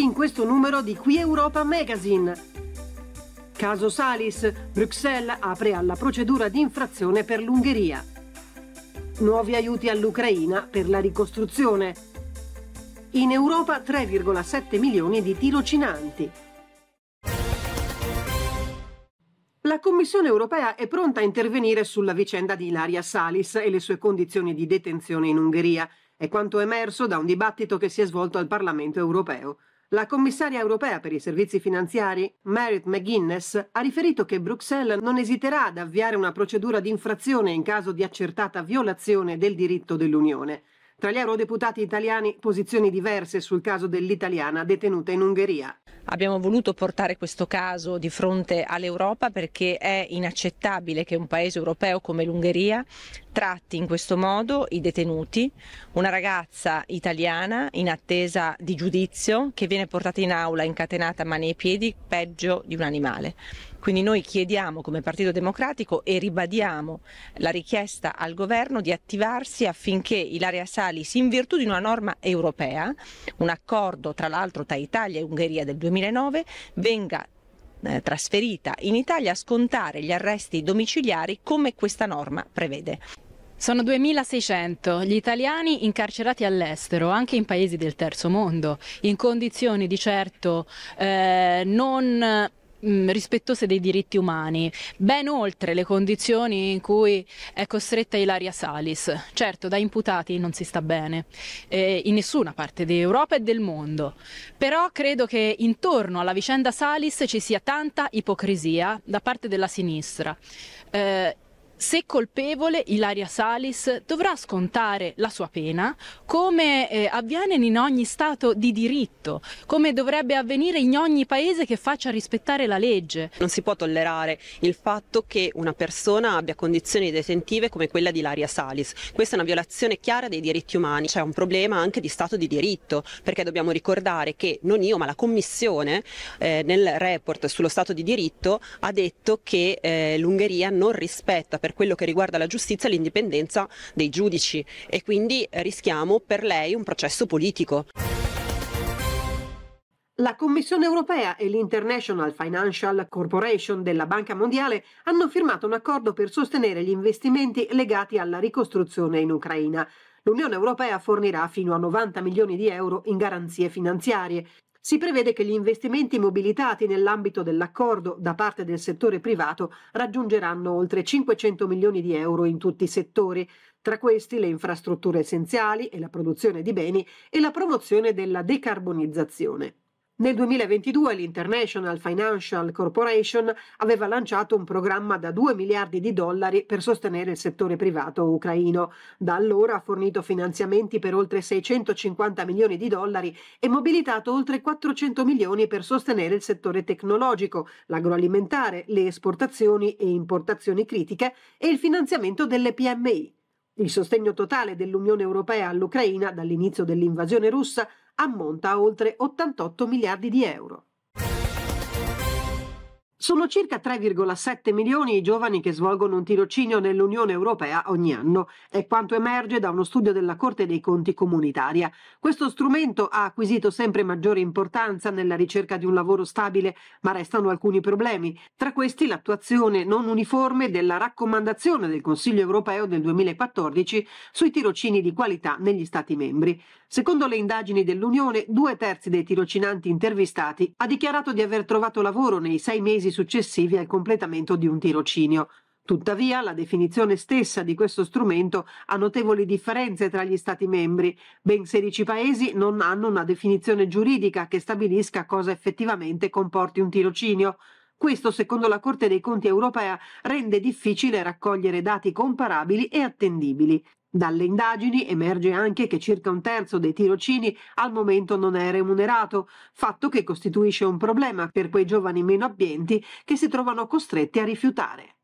in questo numero di Qui Europa Magazine. Caso Salis, Bruxelles apre alla procedura di infrazione per l'Ungheria. Nuovi aiuti all'Ucraina per la ricostruzione. In Europa 3,7 milioni di tirocinanti. La Commissione europea è pronta a intervenire sulla vicenda di Ilaria Salis e le sue condizioni di detenzione in Ungheria, è quanto emerso da un dibattito che si è svolto al Parlamento europeo. La commissaria europea per i servizi finanziari, Merit McGuinness, ha riferito che Bruxelles non esiterà ad avviare una procedura di infrazione in caso di accertata violazione del diritto dell'Unione. Tra gli eurodeputati italiani posizioni diverse sul caso dell'italiana detenuta in Ungheria. Abbiamo voluto portare questo caso di fronte all'Europa perché è inaccettabile che un paese europeo come l'Ungheria tratti in questo modo i detenuti, una ragazza italiana in attesa di giudizio che viene portata in aula incatenata a mani e piedi, peggio di un animale. Quindi noi chiediamo come Partito Democratico e ribadiamo la richiesta al governo di attivarsi affinché Ilaria Salis, in virtù di una norma europea, un accordo tra l'altro tra Italia e Ungheria del 2009, venga eh, trasferita in Italia a scontare gli arresti domiciliari come questa norma prevede. Sono 2.600 gli italiani incarcerati all'estero, anche in paesi del terzo mondo, in condizioni di certo eh, non Mm, rispettose dei diritti umani, ben oltre le condizioni in cui è costretta Ilaria Salis. Certo, da imputati non si sta bene, eh, in nessuna parte d'Europa e del mondo, però credo che intorno alla vicenda Salis ci sia tanta ipocrisia da parte della sinistra. Eh, se colpevole, Ilaria Salis dovrà scontare la sua pena come eh, avviene in ogni Stato di diritto, come dovrebbe avvenire in ogni paese che faccia rispettare la legge. Non si può tollerare il fatto che una persona abbia condizioni detentive come quella di Ilaria Salis. Questa è una violazione chiara dei diritti umani, c'è un problema anche di Stato di diritto, perché dobbiamo ricordare che non io ma la Commissione eh, nel report sullo Stato di diritto ha detto che eh, l'Ungheria non rispetta per quello che riguarda la giustizia l'indipendenza dei giudici e quindi eh, rischiamo per lei un processo politico. La Commissione europea e l'International Financial Corporation della Banca Mondiale hanno firmato un accordo per sostenere gli investimenti legati alla ricostruzione in Ucraina. L'Unione Europea fornirà fino a 90 milioni di euro in garanzie finanziarie si prevede che gli investimenti mobilitati nell'ambito dell'accordo da parte del settore privato raggiungeranno oltre 500 milioni di euro in tutti i settori, tra questi le infrastrutture essenziali e la produzione di beni e la promozione della decarbonizzazione. Nel 2022 l'International Financial Corporation aveva lanciato un programma da 2 miliardi di dollari per sostenere il settore privato ucraino. Da allora ha fornito finanziamenti per oltre 650 milioni di dollari e mobilitato oltre 400 milioni per sostenere il settore tecnologico, l'agroalimentare, le esportazioni e importazioni critiche e il finanziamento delle PMI. Il sostegno totale dell'Unione Europea all'Ucraina dall'inizio dell'invasione russa ammonta a oltre 88 miliardi di euro. Sono circa 3,7 milioni i giovani che svolgono un tirocinio nell'Unione Europea ogni anno, è quanto emerge da uno studio della Corte dei Conti comunitaria. Questo strumento ha acquisito sempre maggiore importanza nella ricerca di un lavoro stabile, ma restano alcuni problemi, tra questi l'attuazione non uniforme della raccomandazione del Consiglio Europeo del 2014 sui tirocini di qualità negli Stati membri. Secondo le indagini dell'Unione, due terzi dei tirocinanti intervistati ha dichiarato di aver trovato lavoro nei sei mesi successivi al completamento di un tirocinio. Tuttavia, la definizione stessa di questo strumento ha notevoli differenze tra gli Stati membri. Ben 16 Paesi non hanno una definizione giuridica che stabilisca cosa effettivamente comporti un tirocinio. Questo, secondo la Corte dei Conti europea, rende difficile raccogliere dati comparabili e attendibili. Dalle indagini emerge anche che circa un terzo dei tirocini al momento non è remunerato, fatto che costituisce un problema per quei giovani meno abbienti che si trovano costretti a rifiutare.